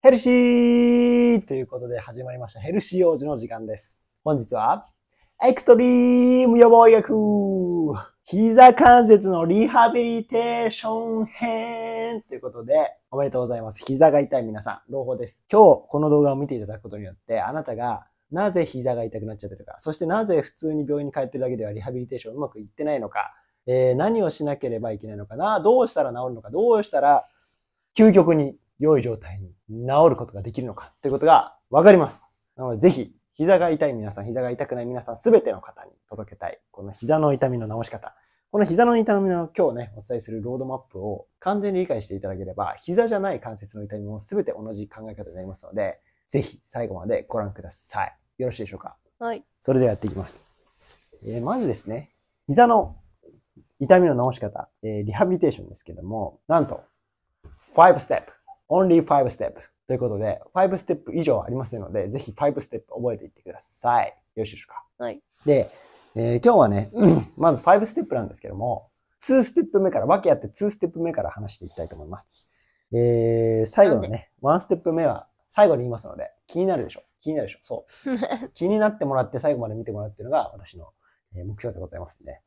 ヘルシーということで始まりましたヘルシー王子の時間です。本日はエクストリーム予防薬膝関節のリハビリテーション編ということでおめでとうございます。膝が痛い皆さん、朗報です。今日この動画を見ていただくことによってあなたがなぜ膝が痛くなっちゃってるか、そしてなぜ普通に病院に通ってるだけではリハビリテーションうまくいってないのか、えー、何をしなければいけないのかな、どうしたら治るのか、どうしたら究極に良い状態に治ることができるのかということがわかります。なのでぜひ、膝が痛い皆さん、膝が痛くない皆さん、すべての方に届けたい。この膝の痛みの治し方。この膝の痛みの今日ね、お伝えするロードマップを完全に理解していただければ、膝じゃない関節の痛みもすべて同じ考え方になりますので、ぜひ最後までご覧ください。よろしいでしょうかはい。それではやっていきます。えー、まずですね、膝の痛みの治し方、えー、リハビリテーションですけども、なんと、5ステップ。only ブ step ということで、ブステップ以上ありませんので、ぜひブステップ覚えていってください。よろしいでしょうか。はい。で、えー、今日はね、まずファイブステップなんですけども、ーステップ目から、訳あってーステップ目から話していきたいと思います。えー、最後のね、ンステップ目は最後に言いますので、気になるでしょ気になるでしょそう。気になってもらって最後まで見てもらうっていうのが私の目標でございますね。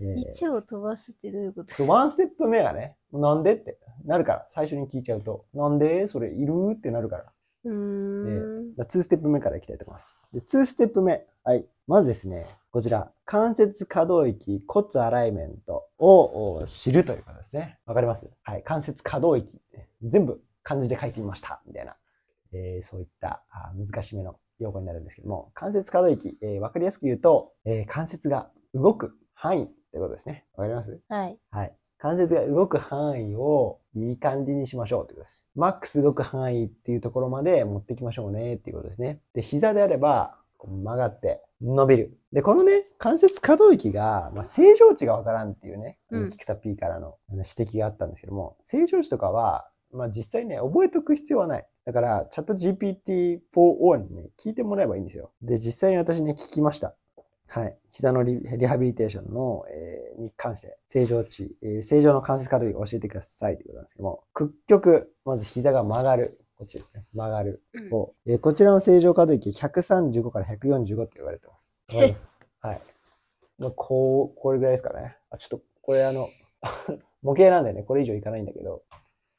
一応1飛ばすってどういうことワンステップ目がね、なんでってなるから、最初に聞いちゃうと、なんでそれいるってなるから。うん。ー、2ステップ目からいきたいと思います。で、2ステップ目。はい。まずですね、こちら、関節可動域骨アライメントを知るということですね。わかりますはい。関節可動域。全部漢字で書いてみました。みたいな。えー、そういったあ難しめの用語になるんですけども、関節可動域、えー、わかりやすく言うと、えー、関節が動く範囲ってことですね。わかりますはい。はい。関節が動く範囲をいい感じにしましょうってことです。マックス動く範囲っていうところまで持ってきましょうねっていうことですね。で、膝であれば、曲がって、伸びる。で、このね、関節可動域が、まあ、正常値がわからんっていうね、うん、菊田 P からの指摘があったんですけども、正常値とかは、まあ、実際ね、覚えておく必要はない。だから、チャット GPT-4O にね、聞いてもらえばいいんですよ。で、実際に私ね、聞きました。はい。膝のリハビリテーションの、えー、に関して、正常値、えー、正常の関節動域を教えてくださいということなんですけども、屈曲、まず膝が曲がる。こっちですね。曲がる。を、うん、えー、こちらの正常可動域135から145って言われてます。はい。まあ、こう、これぐらいですかね。あ、ちょっと、これあの、模型なんだよね。これ以上いかないんだけど、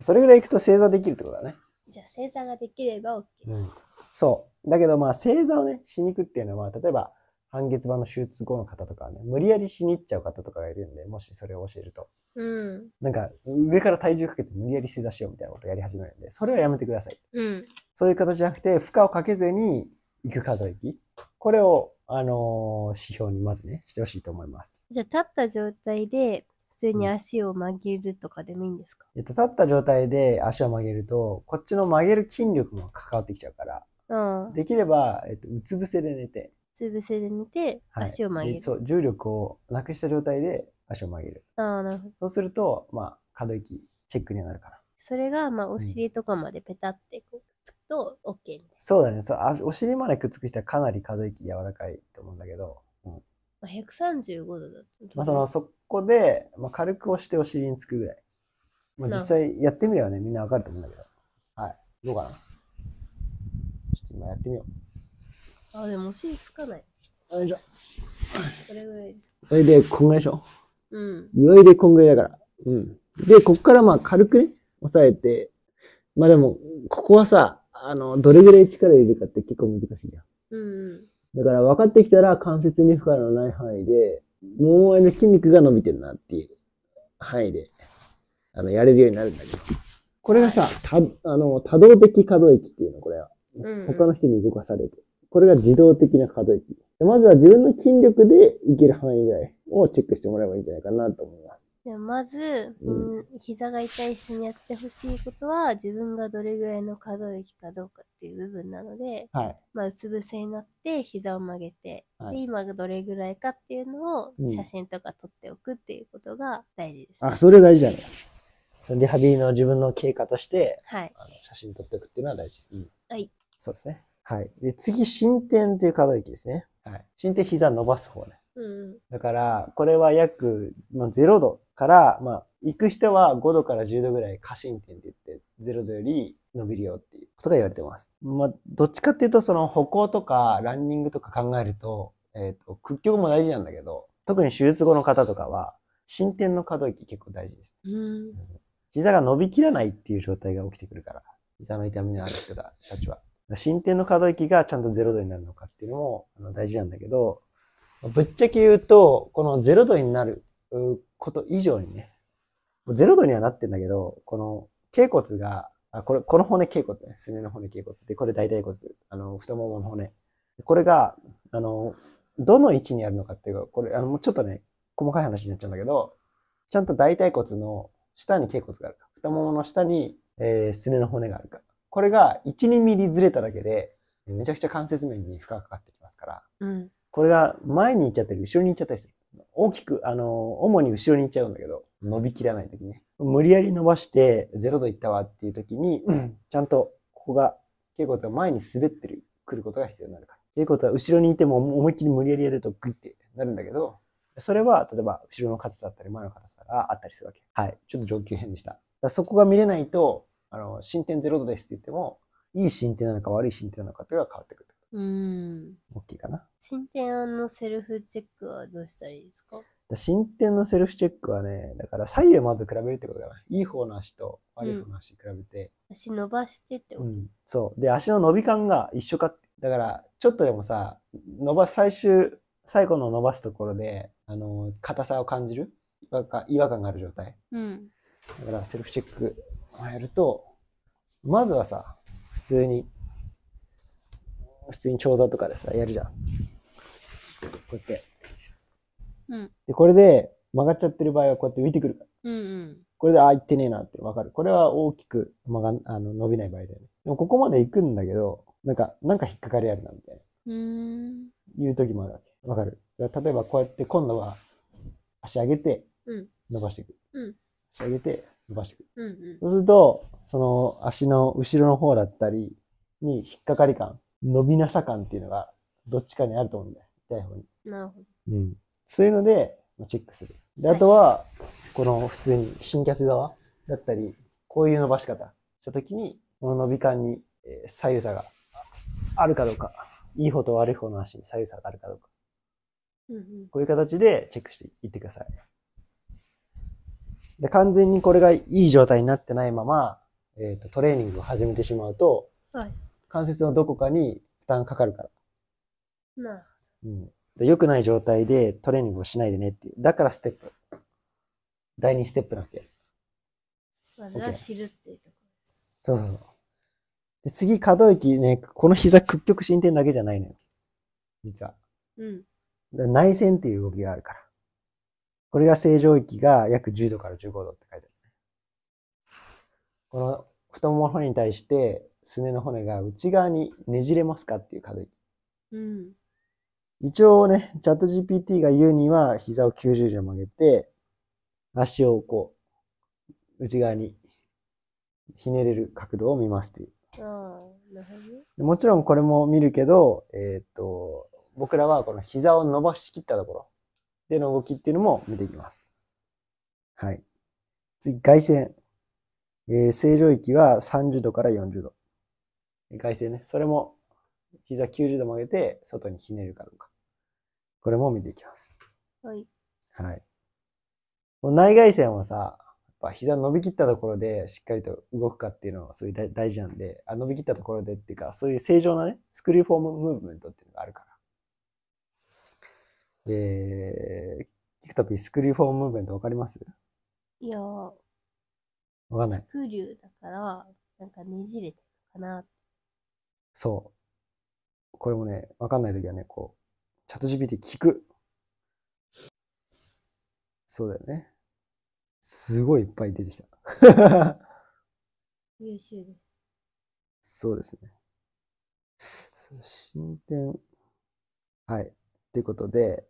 それぐらいいくと正座できるってことだね。じゃあ正座ができれば OK。うん。そう。だけどまあ正座をね、しに行くっていうのは、例えば、半月板の手術後の方とかはね、無理やりしに行っちゃう方とかがいるんで、もしそれを教えると。うん。なんか、上から体重かけて無理やり正座しようみたいなことやり始めるんで、それはやめてください。うん。そういう形じゃなくて、負荷をかけずに行く可動域。これを、あのー、指標にまずね、してほしいと思います。じゃあ、立った状態で、普通に足を曲げるとかでもいいんですか、うん、えっと、立った状態で足を曲げると、こっちの曲げる筋力も関わってきちゃうから、うん、できれば、えっと、うつ伏せで寝て、つぶせで寝て、足を曲げる。そう、重力をなくした状態で足を曲げる。ああ、なるほど。そうすると、まあ、可動域チェックになるかな。それが、まあ、お尻とかまでペタってくっつくと、OK みたいな。そうだね。そうあお尻までくっつく人はかなり可動域柔らかいと思うんだけど、うんまあ、135度だと。まあ、そのそこで、まあ、軽く押してお尻につくぐらい。まあ、実際やってみればね、みんなわかると思うんだけど。はい。どうかなちょっと今やってみよう。あ、でもお尻つかない。よいしょ。これぐらいです。それで、こんぐらいでしょうん。匂いでこんぐらいだから。うん。で、こっからまあ軽くね、押さえて、まあでも、ここはさ、あの、どれぐらい力入れるかって結構難しいじゃん。うんだから分かってきたら関節に負荷のない範囲で、もうえ、の筋肉が伸びてるなっていう範囲で、あの、やれるようになるんだけど。これがさ、た、あの、多動的可動域っていうの、これは。うんうん他の人に動かされて。これが自動的な可動域。まずは自分の筋力でいける範囲ぐらいをチェックしてもらえばいいんじゃないかなと思います。でまず、うん、膝が痛い人にやってほしいことは、自分がどれぐらいの可動域かどうかっていう部分なので、はい、まあ、うつ伏せになって、膝を曲げて、はい、で今がどれぐらいかっていうのを写真とか撮っておくっていうことが大事です、ねうん、あ、それ大事ない。そのリハビリの自分の経過として、はい、あの写真撮っておくっていうのは大事。うん、はい。そうですね。はい。で、次、進展っていう可動域ですね。はい。進展膝伸ばす方ね。うん。だから、これは約、まあ、0度から、まあ、行く人は5度から10度ぐらい過進点って言って、0度より伸びるよっていうことが言われてます。まあ、どっちかっていうと、その歩行とかランニングとか考えると、えっ、ー、と、屈曲も大事なんだけど、特に手術後の方とかは、進展の可動域結構大事です。うん。膝が伸びきらないっていう状態が起きてくるから、膝の痛みのある人たちは。進展の可動域がちゃんと0度になるのかっていうのも大事なんだけど、ぶっちゃけ言うと、この0度になること以上にね、0度にはなってんだけど、この頸骨が、あこれ、この骨頸骨ね、すねの骨頸骨で、これ大腿骨、あの、太ももの骨。これが、あの、どの位置にあるのかっていうか、これ、あの、ちょっとね、細かい話になっちゃうんだけど、ちゃんと大腿骨の下に頸骨があるか、太ももの下に、えー、すねの骨があるか。これが1、2ミリずれただけで、めちゃくちゃ関節面に負荷がかかってきますから、うん、これが前に行っちゃったり、後ろに行っちゃったりする。大きく、あの、主に後ろに行っちゃうんだけど、伸びきらない時ね。無理やり伸ばして、0度いったわっていう時に、うん、ちゃんと、ここが、蛍骨が前に滑ってる、来ることが必要になるから。蛍骨は後ろにいても思いっきり無理やりやるとグッてなるんだけど、それは、例えば、後ろの硬さだったり、前の硬さがあったりするわけ。はい。ちょっと上級編でした。そこが見れないと、あの、進展ロ度ですって言っても、いい進展なのか悪い進展なのかっていうのが変わってくる。うん。大きいかな。進展のセルフチェックはどうしたらいいですか進展のセルフチェックはね、だから左右まず比べるってことだね。いい方の足と悪い方の足比べて。うん、足伸ばしてってこと、うん、そう。で、足の伸び感が一緒かだから、ちょっとでもさ、伸ばす、最終、最後の伸ばすところで、あの、硬さを感じる違和感がある状態。うん。だから、セルフチェックやると、まずはさ、普通に、普通に調査とかでさ、やるじゃん。こうやって。うん。で、これで曲がっちゃってる場合はこうやって浮いてくるから。うんうん。これで、ああ、いってねえなってわかる。これは大きく曲が、あの、伸びない場合だよね。でもここまで行くんだけど、なんか、なんか引っかかりあるな、みたいな。うん。いう時もあるわけ。わかる。例えばこうやって今度は足上げて、伸ばしていく。うん。うん、足上げて、伸ばしてくうんうん、そうすると、その足の後ろの方だったりに引っかかり感、伸びなさ感っていうのがどっちかにあると思うんだよ。痛い方に。なるほど。うん。そういうので、チェックする。で、あとは、この普通に新脚側だったり、こういう伸ばし方した時に、この伸び感に左右差があるかどうか、いい方と悪い方の足に左右差があるかどうか。うんうん、こういう形でチェックしていってください。で、完全にこれがいい状態になってないまま、えっ、ー、と、トレーニングを始めてしまうと、はい、関節のどこかに負担かかるから。なるほど。うん。良くない状態でトレーニングをしないでねっていう。だからステップ。第二ステップなわけ。技を知るっていうところですそうそう。で、次、可動域ね、この膝屈曲伸展だけじゃないのよ。実は。うん。内旋っていう動きがあるから。これが正常域が約10度から15度って書いてある。この太ももの骨に対して、すねの骨が内側にねじれますかっていう可動域。うん。一応ね、チャット GPT が言うには、膝を90度曲げて、足をこう、内側にひねれる角度を見ますっていう。あなるほどもちろんこれも見るけど、えっ、と、僕らはこの膝を伸ばしきったところ。での動きっていうのも見ていきます。はい。次、外線。えー、正常域は30度から40度。外線ね。それも、膝90度曲げて、外にひねるかどうか。これも見ていきます。はい。はい。内外線はさ、やっぱ膝伸びきったところでしっかりと動くかっていうのはすごい大事なんで、あ伸びきったところでっていうか、そういう正常なね、スクリューフォームムーブメントっていうのがあるから。えー、キクタピースクリューフォームーブメントわかりますいやわかんない。スクリューだから、なんかねじれてるかな。そう。これもね、わかんないときはね、こう、チャット GPT 聞く。そうだよね。すごいいっぱい出てきた。優秀です。そうですね。進展。はい。ということで、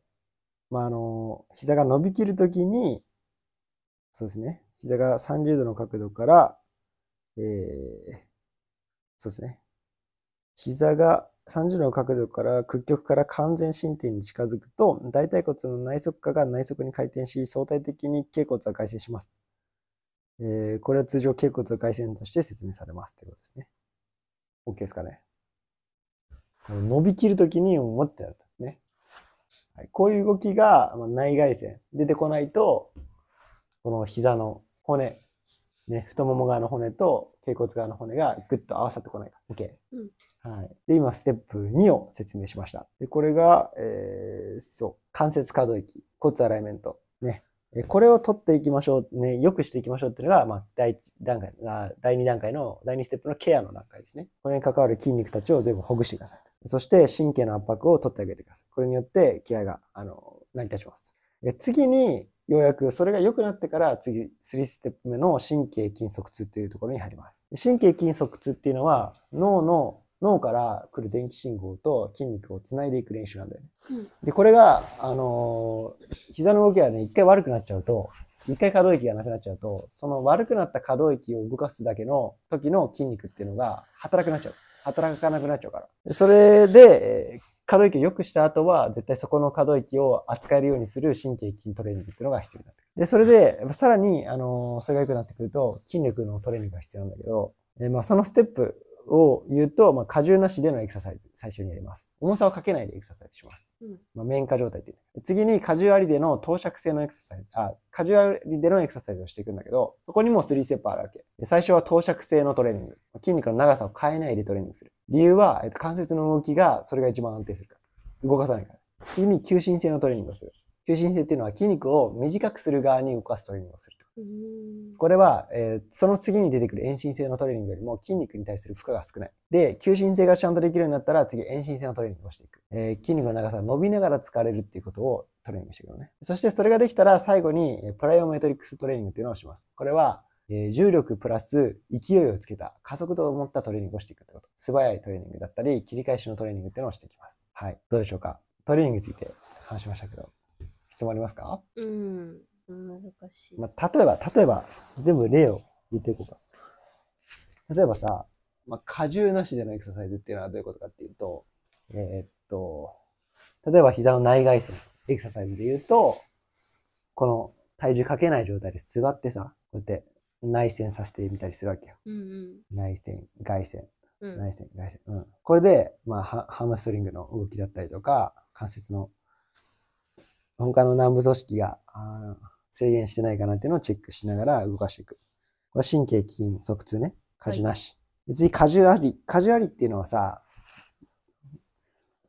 まあ、あの、膝が伸びきるときに、そうですね、膝が30度の角度から、えー、そうですね、膝が30度の角度から屈曲から完全伸展に近づくと、大腿骨の内側下が内側に回転し、相対的に脛骨は外旋します。えー、これは通常脛骨を外旋として説明されますということですね。OK ですかね。伸びきるときに思ってやる。はい、こういう動きが内外線出てこないと、この膝の骨、ね、太もも側の骨と頸骨側の骨がグッと合わさってこないか。OK。うん、はい。で、今、ステップ2を説明しました。で、これが、えー、そう、関節可動域、骨アライメント、ね、これを取っていきましょう、ね、よくしていきましょうっていうのが、まあ、第一段階、第二段階の、第二ステップのケアの段階ですね。これに関わる筋肉たちを全部ほぐしてください。そして神経の圧迫を取ってあげてください。これによって気合が、あの、成り立ちます。次に、ようやくそれが良くなってから次3ステップ目の神経筋側痛というところに入ります。神経筋側痛っていうのは脳の脳から来る電気信号と筋肉をつないでいく練習なんだよね。うん、で、これが、あのー、膝の動きはね、一回悪くなっちゃうと、一回可動域がなくなっちゃうと、その悪くなった可動域を動かすだけの時の筋肉っていうのが働くなっちゃう。働かなくなっちゃうから。それで、可動域を良くした後は、絶対そこの可動域を扱えるようにする神経筋トレーニングっていうのが必要になってくる。で、それで、さらに、あの、それが良くなってくると、筋力のトレーニングが必要なんだけど、えまあ、そのステップを言うと、まあ、荷重なしでのエクササイズ、最初にやります。重さをかけないでエクササイズします。うん、まあ、面化状態っていう。次に、荷重ありでの投射性のエクササイズ、あ、荷重ありでのエクササイズをしていくんだけど、そこにも3ステップあるわけ。最初は投射性のトレーニング。筋肉の長さを変えないでトレーニングする。理由は、えっと、関節の動きが、それが一番安定するから。動かさないから。次に、急進性のトレーニングをする。急進性っていうのは筋肉を短くする側に動かすトレーニングをすると。これは、えー、その次に出てくる遠心性のトレーニングよりも筋肉に対する負荷が少ない。で、求心性がちゃんとできるようになったら次遠心性のトレーニングをしていく。えー、筋肉の長さ伸びながら疲れるっていうことをトレーニングしていくのね。そしてそれができたら最後にプライオメトリックストレーニングっていうのをします。これは、えー、重力プラス勢いをつけた加速度を持ったトレーニングをしていくってこと。素早いトレーニングだったり、切り返しのトレーニングっていうのをしていきます。はい。どうでしょうかトレーニングについて話しましたけど、質問ありますかうん。難しい。まあ、例えば、例えば、全部例を言っていこうか。例えばさ、まあ、荷重なしでのエクササイズっていうのはどういうことかっていうと、えー、っと、例えば膝の内外線、エクササイズで言うと、この体重かけない状態で座ってさ、こうやって内線させてみたりするわけよ。うんうん、内線、外線、内線、外線。うん。これで、まあ、ハムストリングの動きだったりとか、関節の、他の軟部組織が、あ制限してないかなっていうのをチェックしながら動かしていく。これ神経筋側痛ね。荷重なし。はい、別に荷重あり、荷重ありっていうのはさ、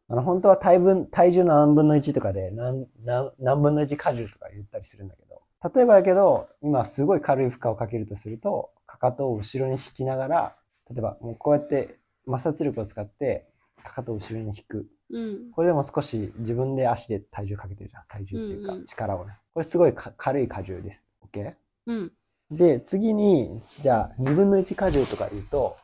あの、本当は体分、体重の何分の1とかで、何、何、何分の1荷重とか言ったりするんだけど、例えばだけど、今すごい軽い負荷をかけるとすると、かかとを後ろに引きながら、例えばもうこうやって摩擦力を使って、かかとを後ろに引く。うん、これでも少し自分で足で体重かけてるじゃん。体重っていうか、力をね。これすごい軽い荷重です。OK? うん。で、次に、じゃあ、2分の1荷重とか言うと、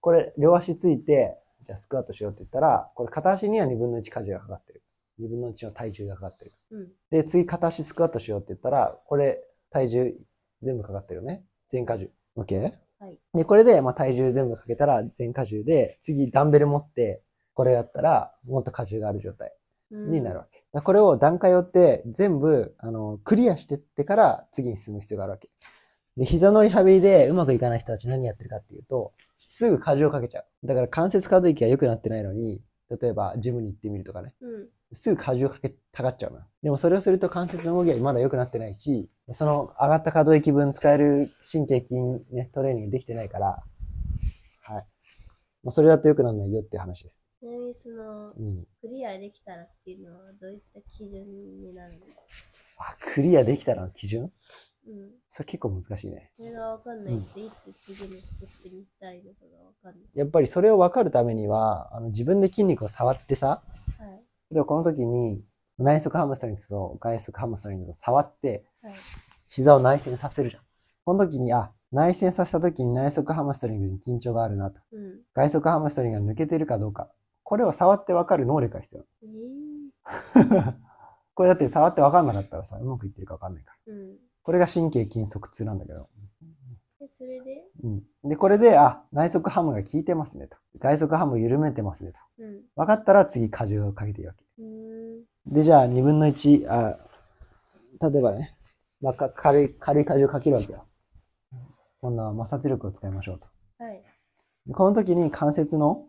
これ、両足ついて、じゃあ、スクワットしようって言ったら、これ、片足には2分の1荷重がかかってる。2分の1の体重がかかってる。うん、で、次、片足スクワットしようって言ったら、これ、体重全部かかってるよね。全荷重。OK? はい。で、これで、まあ、体重全部かけたら全荷重で、次、ダンベル持って、これやったら、もっと荷重がある状態。になるわけ。これを段階を追って全部、あの、クリアしてってから次に進む必要があるわけ。で、膝のリハビリでうまくいかない人たち何やってるかっていうと、すぐ荷重をかけちゃう。だから関節可動域が良くなってないのに、例えばジムに行ってみるとかね。うん、すぐ荷重をかけ、たがっちゃうの。でもそれをすると関節の動きはまだ良くなってないし、その上がった可動域分使える神経筋ね、トレーニングできてないから、はい。まあ、それだと良くならないよっていう話です。ちなみにその、うん、クリアできたらっていうのはどういった基準になるんですかあ、クリアできたらの基準うん。それ結構難しいね。それが分かんないって、うん、いつ次のステップに行きたいのかが分かんない。やっぱりそれを分かるためには、あの自分で筋肉を触ってさ、はい。でもこの時に、内側ハムストリングスと外側ハムストリングスを触って、はい、膝を内旋させるじゃん。この時に、あ、内旋させた時に内側ハムストリングに緊張があるなと。うん、外側ハムストリングが抜けてるかどうか。これを触ってわかる能力が必要。これだって触って分かんなかったらさ、うまくいってるか分かんないから。うん、これが神経筋側痛なんだけど。それで、うん、で、これで、あ、内側ハムが効いてますねと。外側ハム緩めてますねと。うん、分かったら次荷重をかけていいわけ。で、じゃあ2分の1、あ、例えばね、まあ、軽い、軽い荷重かけるわけよ。今度は摩擦力を使いましょうと。はい。でこの時に関節の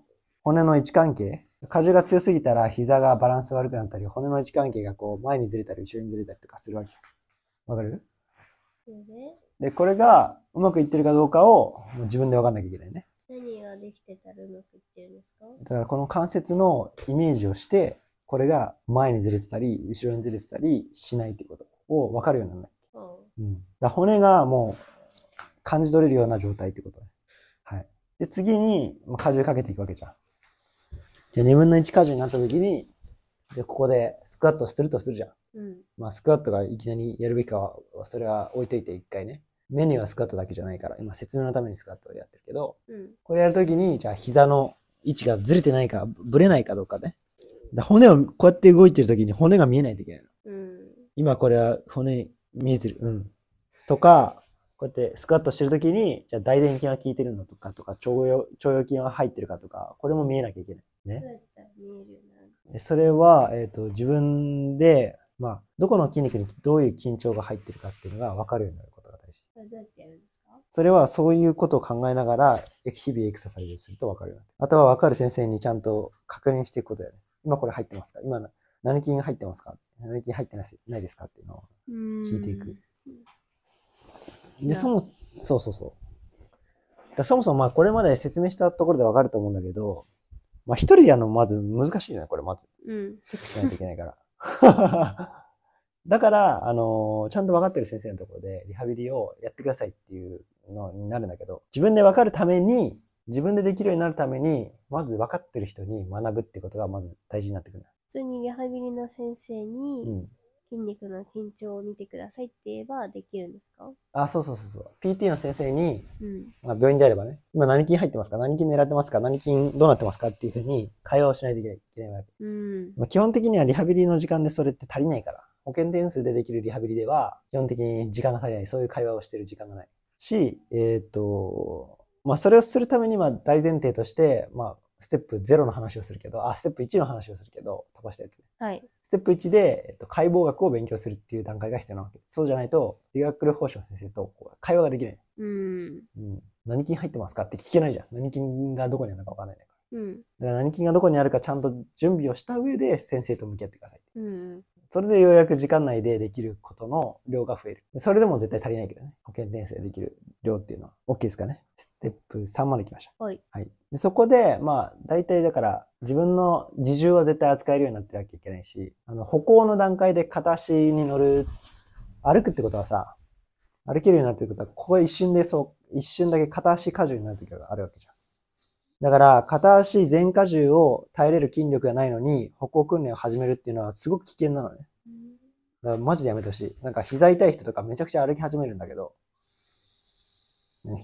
骨の位置関係、荷重が強すぎたら膝がバランス悪くなったり、骨の位置関係がこう前にずれたり後ろにずれたりとかするわけ。わかるで、これがうまくいってるかどうかをもう自分でわかんなきゃいけないね。何ができてたらうまくいってるんですかだからこの関節のイメージをして、これが前にずれてたり、後ろにずれてたりしないってことをわかるようにならない。うん。だ骨がもう感じ取れるような状態ってこと、ね、はい。で、次に荷重かけていくわけじゃん。じゃあ2分の1荷重になった時に、じゃあここでスクワットするとするじゃん。うん、まあスクワットがいきなりやるべきかは、それは置いといて一回ね。メニューはスクワットだけじゃないから、今説明のためにスクワットをやってるけど、うん、これやるときに、じゃあ膝の位置がずれてないか、ぶれないかどうかね。だ骨をこうやって動いてるときに骨が見えないといけないの。うん、今これは骨見えてる。うん。とか、こうやってスクワットしてるときに、じゃあ大臀筋が効いてるのとかとか、腸腰筋は入ってるかとか、これも見えなきゃいけない。ね。そそれは、えっ、ー、と、自分で、まあ、どこの筋肉にどういう緊張が入ってるかっていうのが分かるようになることが大事。それはそういうことを考えながら、日々エクササイズすると分かるようになあとは分かる先生にちゃんと確認していくことだよね。今これ入ってますか今何筋入ってますか何筋入ってないですかっていうのを聞いていく。で、そも、そうそうそう。だそもそもまあこれまで説明したところで分かると思うんだけど、まあ一人でやるのもまず難しいよね、なこれまず。うん。チェックしないといけないから。だから、あのー、ちゃんと分かってる先生のところで、リハビリをやってくださいっていうのになるんだけど、自分で分かるために、自分でできるようになるために、まず分かってる人に学ぶってことがまず大事になってくる。普通にリハビリの先生に、うん、筋肉の緊張を見てくださいって言えばできるんですかあ、そうそうそうそう。PT の先生に、うん、まあ、病院であればね、今何筋入ってますか何筋狙ってますか何筋どうなってますかっていうふうに会話をしないといけないわけ。うん、まあ、基本的にはリハビリの時間でそれって足りないから。保険点数でできるリハビリでは、基本的に時間が足りない。そういう会話をしてる時間がない。し、えっ、ー、と、まあ、それをするために、は大前提として、まあ、ステップ0の話をするけど、あ、ステップ1の話をするけど、飛ばしたやつね。はい。ステップ1で、えっと、解剖学を勉強するっていう段階が必要なわけ。そうじゃないと、理学療法士の先生と会話ができない。うん。うん。何菌入ってますかって聞けないじゃん。何菌がどこにあるのかわかんないから。うん。だから何菌がどこにあるかちゃんと準備をした上で先生と向き合ってください。うん。それでようやく時間内でできることの量が増える。それでも絶対足りないけどね。保険転生できる量っていうのは OK ですかね。ステップ3まで来ました。はい。はい、でそこで、まあ、大体だから、自分の自重は絶対扱えるようになってなきゃいけないし、あの、歩行の段階で片足に乗る、歩くってことはさ、歩けるようになってることは、ここ一瞬でそう、一瞬だけ片足荷重になる時があるわけじゃん。だから、片足全荷重を耐えれる筋力がないのに、歩行訓練を始めるっていうのはすごく危険なのね。だからマジでやめてほしい。なんか膝痛い人とかめちゃくちゃ歩き始めるんだけど、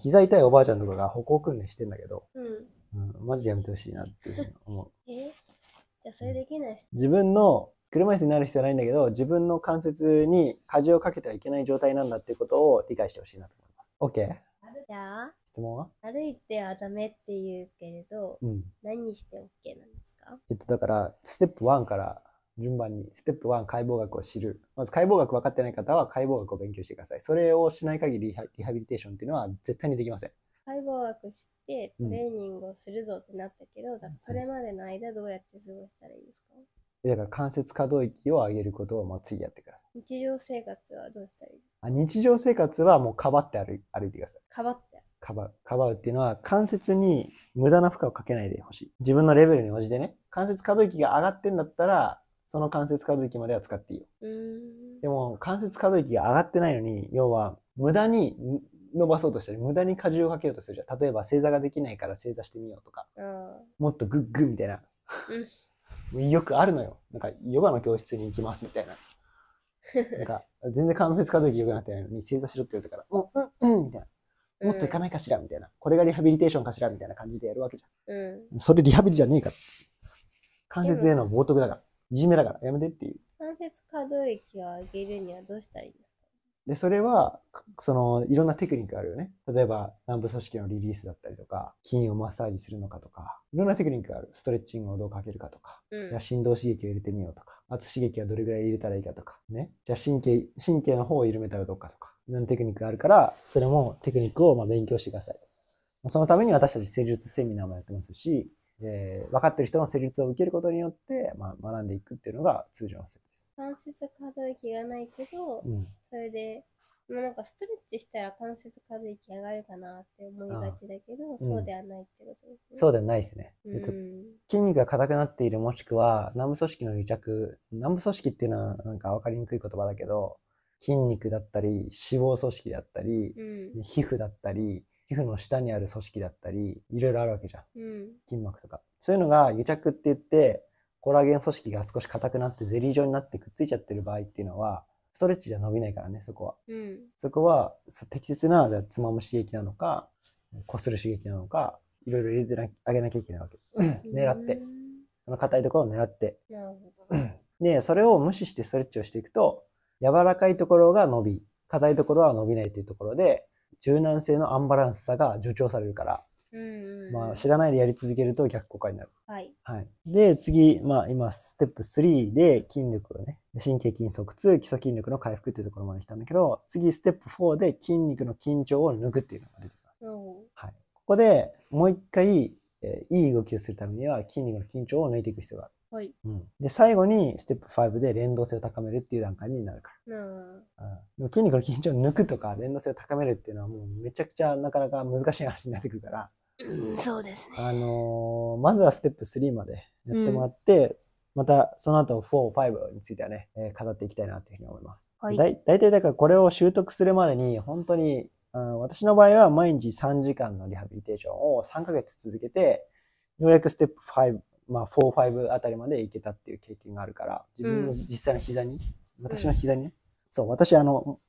膝痛いおばあちゃんとかが歩行訓練してんだけど、うん、うん、マジでやめてほしいなっていうふうに思う。えじゃあそれできない、自分の車椅子になる必要はないんだけど、自分の関節に荷重をかけてはいけない状態なんだっていうことを理解してほしいなと思います。OK? じゃあ質問は歩いてはダメって言うけれど、うん、何して OK なんですかえっと、だから、ステップ1から順番に、ステップ1、解剖学を知る。まず解剖学分かってない方は解剖学を勉強してください。それをしない限りリハリハビリテーションっていうのは絶対にできません。解剖学してトレーニングをするぞってなったけど、うん、それまでの間どうやって過ごしたらいいですか、だから関節可動域を上げることをまあ次やってください。日常生活はどうしたらいいあ日常生活はもうかばって歩いてください。かばってかばう。かばうっていうのは、関節に無駄な負荷をかけないでほしい。自分のレベルに応じてね、関節可動域が上がってんだったら、その関節可動域までは使っていいよ。でも、関節可動域が上がってないのに、要は、無駄に伸ばそうとしたり、無駄に荷重をかけようとするじゃん。例えば、正座ができないから正座してみようとか、もっとグッグみたいな。よくあるのよ。なんか、ヨガの教室に行きますみたいな。なんか、全然関節可動域良くなってないのに、正座しろって言われたから、うん、うん、みたいな。もっといかないかしらみたいな。これがリハビリテーションかしらみたいな感じでやるわけじゃん。うん。それリハビリじゃねえから。関節への冒涜だから。いじめだから。やめてっていう。関節可動域を上げるにはどうしたらいいですかで、それは、その、いろんなテクニックがあるよね。例えば、軟部組織のリリースだったりとか、筋をマッサージするのかとか、いろんなテクニックがある。ストレッチングをどうかけるかとか、うん、じゃあ振動刺激を入れてみようとか、圧刺激はどれぐらい入れたらいいかとか、ね。じゃあ神経、神経の方を緩めたらどうかとか。いろんなテクニックがあるから、それもテクニックをま勉強してください。そのために私たち施術セミナーもやってますし、えー、分かってる人の施術を受けることによって、まあ、学んでいくっていうのが通常の施術です。関節可動域がないけど、うん、それで、まあ、なんかストレッチしたら関節可動域上がるかなって思いがちだけど、そうではないってことですね。うん、そうではないですね、えっと。筋肉が硬くなっているもしくは、軟部組織の癒着、軟部組織っていうのはなんか分かりにくい言葉だけど、筋肉だったり脂肪組織だったり、うん、皮膚だったり皮膚の下にある組織だったりいろいろあるわけじゃん、うん、筋膜とかそういうのが癒着って言ってコラーゲン組織が少し硬くなってゼリー状になってくっついちゃってる場合っていうのはストレッチじゃ伸びないからねそこは、うん、そこは適切なつまむ刺激なのかこする刺激なのかいろいろ入れてなあげなきゃいけないわけ 狙ってその硬いところを狙って でそれを無視してストレッチをしていくと柔らかいところが伸び、硬いところは伸びないというところで、柔軟性のアンバランスさが助長されるから、うんうん、まあ、知らないでやり続けると逆効果になる。はい。はい、で、次、まあ、今、ステップ3で筋力をね、神経筋側痛、基礎筋力の回復というところまで来たんだけど、次、ステップ4で筋肉の緊張を抜くっていうのが出てきまはい。ここでもう一回、えー、いい動きをするためには筋肉の緊張を抜いていく必要がある。はい、うん、で最後にステップ5で連動性を高めるっていう段階になるから、うんでも筋肉の緊張を抜くとか連動性を高めるっていうのはもうめちゃくちゃなかなか難しい話になってくるから、うん、そうですね、あのー、まずはステップ3までやってもらって、うんまたその後4、5についてはね、えー、語っていきたいなというふうに思います。はい、だ大体だからこれを習得するまでに本当に、うん、私の場合は毎日3時間のリハビリテーションを3ヶ月続けて、ようやくステップ5まあ、4、5あたりまでいけたっていう経験があるから、自分の実際の膝に、うん、私の膝にね、うん、そう、私あの、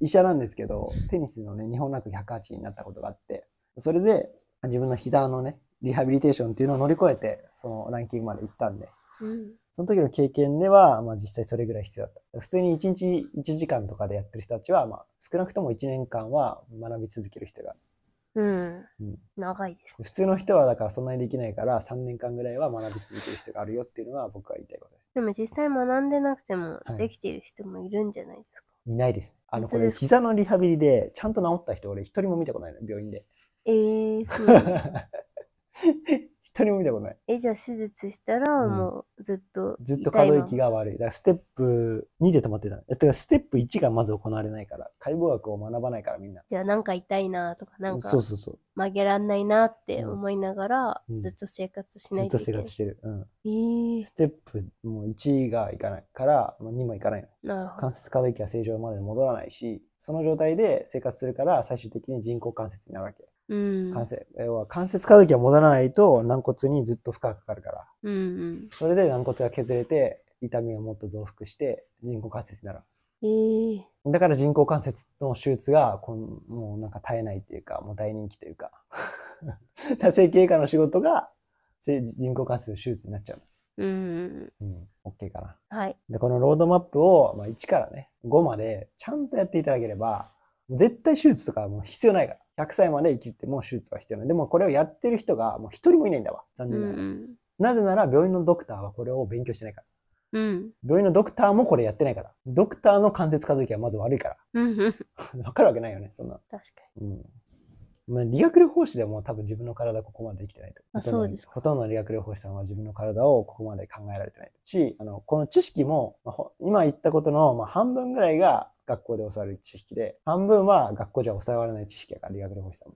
医者なんですけど、テニスのね、日本ランク108になったことがあって、それで自分の膝のね、リハビリテーションっていうのを乗り越えて、そのランキングまで行ったんで、うん、その時の経験では、まあ実際それぐらい必要だった。普通に1日1時間とかでやってる人たちは、まあ少なくとも1年間は学び続ける人がうん。うん、長いですね。普通の人はだからそんなにできないから3年間ぐらいは学び続ける必要があるよっていうのは僕は言いたいことです。でも実際学んでなくてもできている人もいるんじゃないですか、はい、いないです。あの、これ膝のリハビリでちゃんと治った人俺一人も見たことないの、病院で。ええー、そう。人も見たことない。え、じゃあ手術したら、もうずっと、ずっと可動域が悪い。だからステップ2で止まってた。だからステップ1がまず行われないから、解剖学を学ばないからみんな。じゃあなんか痛いなとか、なんかそうそうそう曲げらんないなって思いながら、ずっと生活しないといずっと生活してる。うん。えー、ステップもう1がいかないから、2もいかないなるほど。関節可動域は正常まで戻らないし、その状態で生活するから、最終的に人工関節になるわけ。うん、関節。要は関節下時は戻らないと軟骨にずっと負荷がかかるから。うんうん、それで軟骨が削れて、痛みがもっと増幅して、人工関節になる。えー、だから人工関節の手術がこの、もうなんか絶えないっていうか、もう大人気というか。多 形経過の仕事が人工関節の手術になっちゃう。うん。うん。OK かな。はい。で、このロードマップを、まあ、1からね、5までちゃんとやっていただければ、絶対手術とかもう必要ないから。100歳まで生きても手術は必要ない。でもこれをやってる人がもう一人もいないんだわ。残念ながら、うん。なぜなら病院のドクターはこれを勉強してないから。うん、病院のドクターもこれやってないから。ドクターの関節使うとはまず悪いから。わかるわけないよね、そんな。確かに。うんまあ、理学療法士でも多分自分の体ここまで生きてないと。あそうですほとんどの理学療法士さんは自分の体をここまで考えられてないし、あの、この知識も、まあ、今言ったことの、まあ、半分ぐらいが学校で教わる知識で、半分は学校じゃ教わらない知識やから、理学療法士さん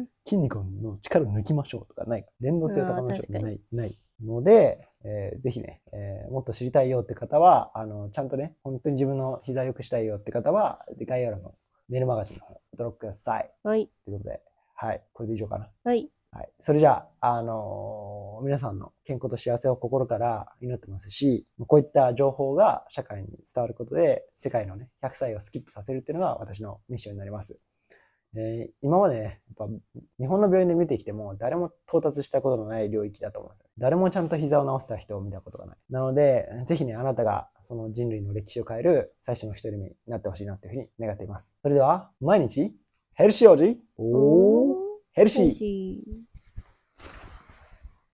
も。筋肉の力抜きましょうとかないか連動性を高めましょうとかない、ない。ので、えー、ぜひね、えー、もっと知りたいよって方は、あの、ちゃんとね、本当に自分の膝良くしたいよって方は、概要欄のメールマガジンの方、登録ください。はい。ということで、はい。これで以上かな。はい。はい。それじゃあ、あのー、皆さんの健康と幸せを心から祈ってますし、こういった情報が社会に伝わることで、世界のね、100歳をスキップさせるっていうのが私のミッションになります。えー、今までね、やっぱ日本の病院で見てきても誰も到達したことのない領域だと思います誰もちゃんと膝を治した人を見たことがない。なので、ぜひね、あなたがその人類の歴史を変える最初の一人目になってほしいなというふうに願っています。それでは、毎日、ヘルシー王子、おーヘルシー